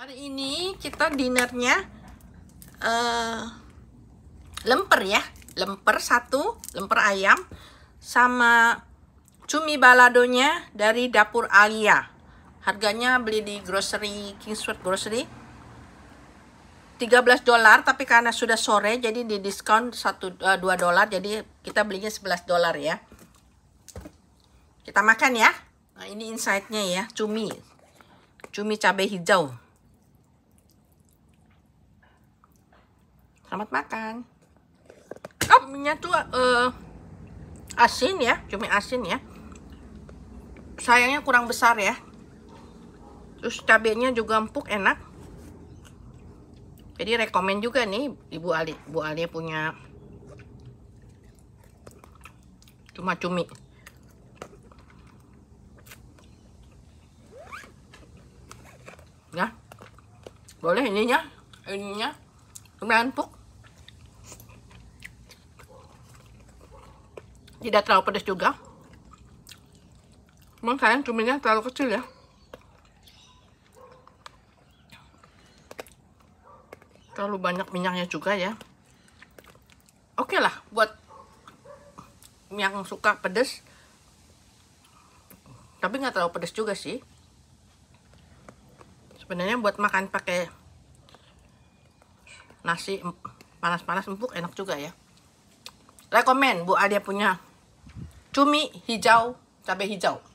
Hari ini kita dinernya uh, eh, lemper ya, lemper satu, lemper ayam sama cumi baladonya dari dapur Alia. Harganya beli di grocery Kingsford Grocery 13 dolar tapi karena sudah sore jadi di diskon 1 2 eh, dolar jadi kita belinya 11 dolar ya. Kita makan ya. Nah, ini insight-nya ya, cumi. Cumi cabai hijau. Selamat makan. Oh, minyak tuh uh, asin ya, cumi asin ya. Sayangnya kurang besar ya. Terus cabenya juga empuk, enak. Jadi rekomen juga nih Ibu Ali. Bu Ali punya cuma cumi. Ya. Boleh ininya, ininya lumayan empuk. tidak terlalu pedas juga cuman sayang cuminya terlalu kecil ya terlalu banyak minyaknya juga ya oke okay lah buat yang suka pedas tapi nggak terlalu pedas juga sih sebenarnya buat makan pakai nasi panas-panas empuk enak juga ya rekomen Bu Adia punya cumi hijau, cabai hijau.